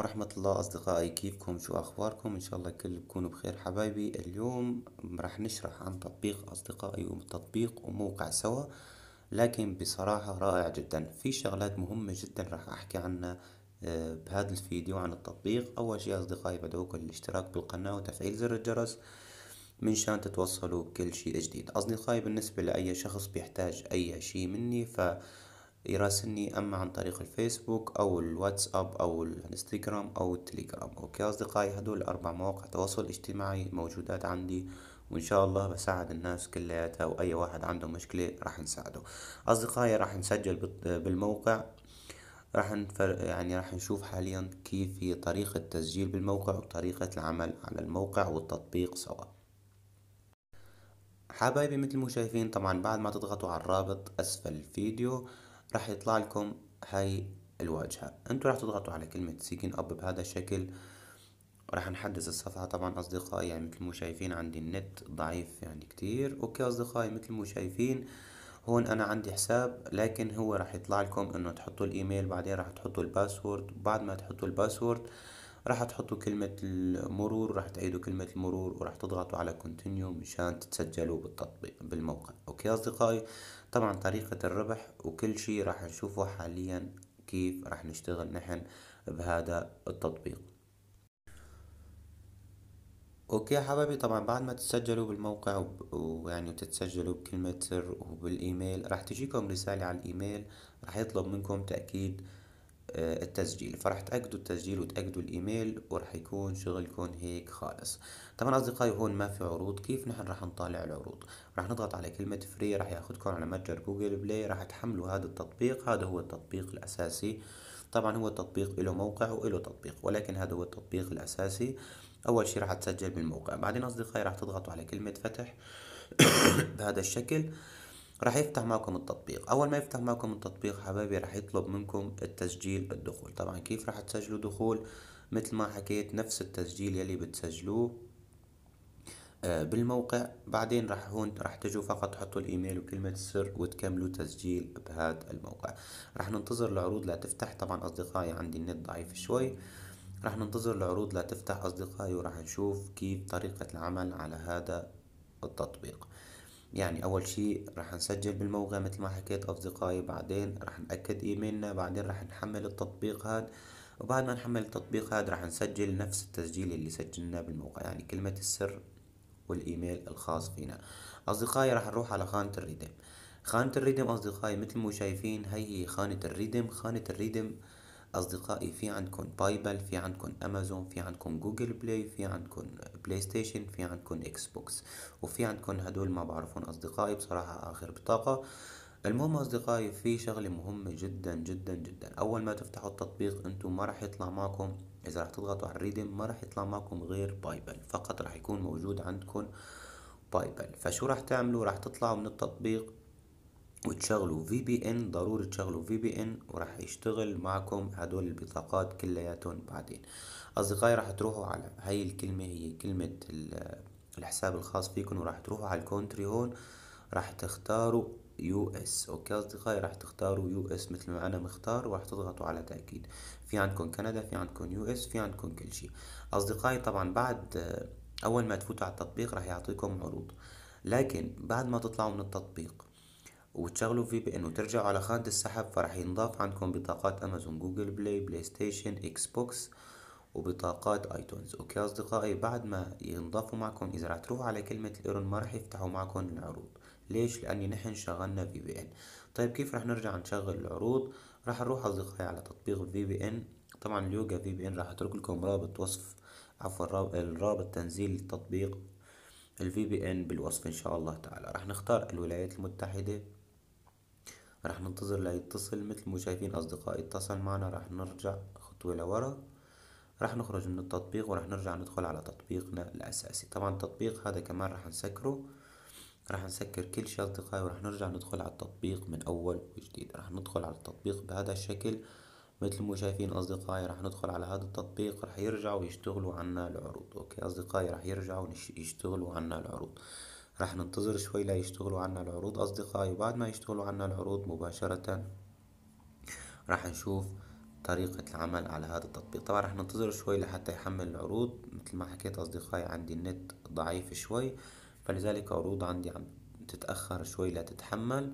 ورحمة الله أصدقائي كيفكم شو أخباركم إن شاء الله كل تكونوا بخير حبايبي اليوم راح نشرح عن تطبيق أصدقائي وتطبيق وموقع سوا لكن بصراحة رائع جدا في شغلات مهمة جدا راح أحكي عنها آه، بهذا الفيديو عن التطبيق أول شيء أصدقائي بدعوكم للاشتراك بالقناة وتفعيل زر الجرس من شان تتوصلوا بكل شيء جديد أصدقائي بالنسبة لأي شخص بيحتاج أي شيء مني ف يراسلني اما عن طريق الفيسبوك او الواتساب او الانستغرام او التليجرام اوكي اصدقائي هدول اربع مواقع تواصل اجتماعي موجودات عندي وان شاء الله بساعد الناس كلياتها واي واحد عنده مشكله راح نساعده اصدقائي راح نسجل بالموقع راح نفر... يعني راح نشوف حاليا كيف هي طريقة التسجيل بالموقع وطريقة العمل على الموقع والتطبيق سواء حبايبي مثل ما شايفين طبعا بعد ما تضغطوا على الرابط اسفل الفيديو راح يطلع لكم هاي الواجهة انتوا راح تضغطوا على كلمة سيكن اب بهذا الشكل راح نحدث الصفحة طبعا اصدقائي يعني مثل ما شايفين عندي النت ضعيف يعني كتير اوكي اصدقائي مثل ما شايفين هون انا عندي حساب لكن هو راح يطلع لكم انه تحطوا الايميل بعدين راح تحطوا الباسورد بعد ما تحطوا الباسورد راح تحطوا كلمة المرور راح تعيدوا كلمة المرور وراح تضغطوا على كونتينيو مشان تتسجلوا بالتطبيق بالموقع اوكي اصدقائي طبعا طريقة الربح وكل شي راح نشوفه حاليا كيف راح نشتغل نحن بهذا التطبيق اوكي حبايبي طبعا بعد ما تتسجلوا بالموقع ويعني وتتسجلوا بكلمة سر وبالايميل راح تجيكم رسالة على الايميل راح يطلب منكم تأكيد آه، التسجيل فرح تأكدوا التسجيل وتأكدوا الإيميل ورح يكون شغلكم هيك خالص طبعا أصدقائي هون ما في عروض كيف نحن رح نطالع العروض رح نضغط على كلمة فري رح ياخدكم على متجر جوجل بلاي رح تحملوا هذا التطبيق هذا هو التطبيق الأساسي طبعا هو التطبيق له موقع وله تطبيق ولكن هذا هو التطبيق الأساسي أول شي رح تسجل بالموقع بعدين أصدقائي رح تضغطوا على كلمة فتح بهذا الشكل راح يفتح معكم التطبيق اول ما يفتح معكم التطبيق حبايبي راح يطلب منكم التسجيل الدخول طبعا كيف راح تسجلوا دخول مثل ما حكيت نفس التسجيل يلي بتسجلوه آه، بالموقع بعدين راح هون راح تجوا فقط تحطوا الايميل وكلمة السر وتكملوا تسجيل بهذا الموقع راح ننتظر العروض لتفتح طبعا اصدقائي عندي النت ضعيف شوي راح ننتظر العروض لتفتح اصدقائي وراح نشوف كيف طريقة العمل على هذا التطبيق يعني اول شيء راح نسجل بالموقع مثل ما حكيت اصدقائي بعدين راح ناكد ايميلنا بعدين راح نحمل التطبيق هاد وبعد ما نحمل التطبيق هاد راح نسجل نفس التسجيل اللي سجلناه بالموقع يعني كلمة السر والايميل الخاص فينا اصدقائي راح نروح على خانة الريدم خانة الريدم اصدقائي مثل ما شايفين هي هي خانة الريدم خانة الريدم أصدقائي في عندكم بايبل في عندكم أمازون في عندكم جوجل بلاي في عندكم بلاي ستيشن في عندكم إكس بوكس وفي عندكم هدول ما بعرفون أصدقائي بصراحة آخر بطاقة المهم أصدقائي في شغلة مهمة جدا جدا جدا أول ما تفتحوا التطبيق أنتم ما رح يطلع معكم إذا رح تضغطوا على الريدم ما رح يطلع معكم غير بايبل فقط رح يكون موجود عندكم بايبل فشو رح تعملوا رح تطلعوا من التطبيق وتشغلوا في بي ان ضروري تشغلوا في بي ان وراح يشتغل معكم هدول البطاقات كلياتهم بعدين اصدقائي راح تروحوا على هاي الكلمه هي كلمه الحساب الخاص فيكم وراح تروحوا على الكونتري هون راح تختاروا يو اس اوكي اصدقائي راح تختاروا يو اس مثل ما انا مختار وراح تضغطوا على تاكيد في عندكم كندا في عندكم يو اس في عندكم كل شيء اصدقائي طبعا بعد اول ما تفوتوا على التطبيق راح يعطيكم عروض لكن بعد ما تطلعوا من التطبيق وتشغلوا في بي ان وترجعوا على خانة السحب فراح ينضاف عندكم بطاقات امازون جوجل بلاي بلاي ستيشن اكس بوكس وبطاقات ايتونز اوكي اصدقائي بعد ما ينضافوا معكم اذا رح تروحوا على كلمة الايرون ما رح يفتحوا معكم العروض ليش لاني نحن شغلنا في بي ان طيب كيف رح نرجع نشغل العروض راح نروح اصدقائي على تطبيق في بي ان طبعا اليوجا في بي ان راح اترك لكم رابط وصف عفوا رابط تنزيل التطبيق الفي بي ان بالوصف ان شاء الله تعالى راح نختار الولايات المتحدة راح ننتظر ليتصل مثل ما شايفين اصدقائي اتصل معنا راح نرجع خطوة لورا راح نخرج من التطبيق وراح نرجع ندخل على تطبيقنا الاساسي طبعا التطبيق هذا كمان راح نسكره راح نسكر كل شيء اصدقائي وراح نرجع ندخل على التطبيق من اول وجديد راح ندخل على التطبيق بهذا الشكل مثل ما شايفين اصدقائي راح ندخل على هذا التطبيق راح يرجعوا يشتغلوا عنا العروض اوكي اصدقائي راح يرجعوا يشتغلوا عنا العروض راح ننتظر شوي ليشتغلوا عنا العروض أصدقائي بعد ما يشتغلوا عنا العروض مباشرة راح نشوف طريقة العمل على هذا التطبيق طبعا راح ننتظر شوي لحتى يحمل العروض مثل ما حكيت أصدقائي عندي النت ضعيف شوي فلذلك عروض عندي عم تتأخر شوي لتتحمل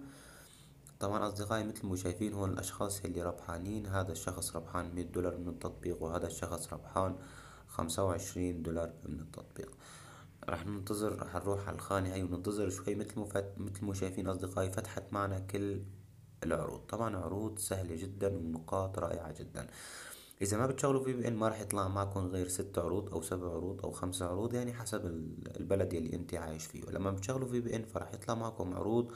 طبعا أصدقائي مثل ما شايفين هون الأشخاص اللي ربحانين هذا الشخص ربحان مية دولار من التطبيق وهذا الشخص ربحان خمسة وعشرين دولار من التطبيق راح ننتظر راح نروح على الخانة هاي وننتظر شوي مثل مفت... مثل ما شايفين أصدقائي فتحت معنا كل العروض طبعا عروض سهلة جدا ونقاط رائعة جدا إذا ما بتشغلوا في بي إن ما راح يطلع معكم غير ست عروض أو سبع عروض أو خمس عروض يعني حسب البلد يلي أنت عايش فيه لما بتشغلوا في بي إن فراح يطلع معكم عروض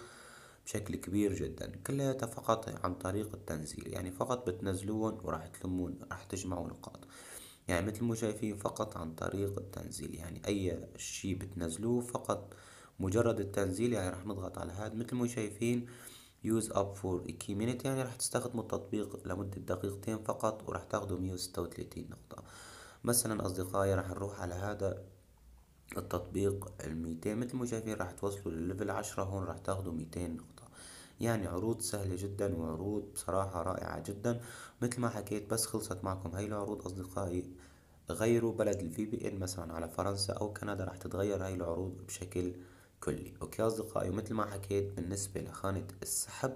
بشكل كبير جدا كلياتها فقط عن طريق التنزيل يعني فقط بتنزلون وراح تلمون راح تجمعوا نقاط يعني مثل ما شايفين فقط عن طريق التنزيل يعني أي شيء بتنزلوه فقط مجرد التنزيل يعني رح نضغط على هذا مثل ما شايفين يوز اب فور a يعني رح تستخدموا التطبيق لمدة دقيقتين فقط ورح تاخذوا 136 نقطة مثلا أصدقائي رح نروح على هذا التطبيق الميتين مثل ما شايفين رح توصلوا للليفل عشرة هون رح تاخذوا 200 نقطة يعني عروض سهلة جدا وعروض بصراحة رائعة جدا مثل ما حكيت بس خلصت معكم هاي العروض أصدقائي غيروا بلد الفي بي ان مثلا على فرنسا أو كندا راح تتغير هاي العروض بشكل كلي أوكي أصدقائي ومثل ما حكيت بالنسبة لخانة السحب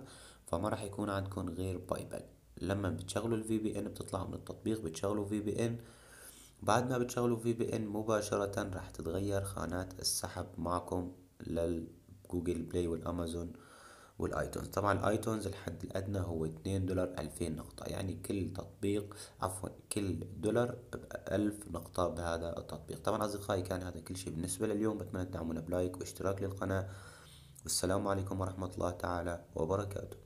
فما راح يكون عندكم غير باي بال لما بتشغلوا الفي بي ان بتطلعوا من التطبيق بتشغلوا في بي ان بعد ما بتشغلوا في بي ان مباشرة راح تتغير خانات السحب معكم للجوجل بلاي والامازون والايتونز طبعا الايتونز الحد الادنى هو اتنين دولار الفين نقطة يعني كل تطبيق عفوا كل دولار بألف نقطة بهذا التطبيق طبعا اصدقائي كان هذا كل شيء بالنسبة لليوم بتمنى تدعمونا بلايك واشتراك للقناة والسلام عليكم ورحمة الله تعالى وبركاته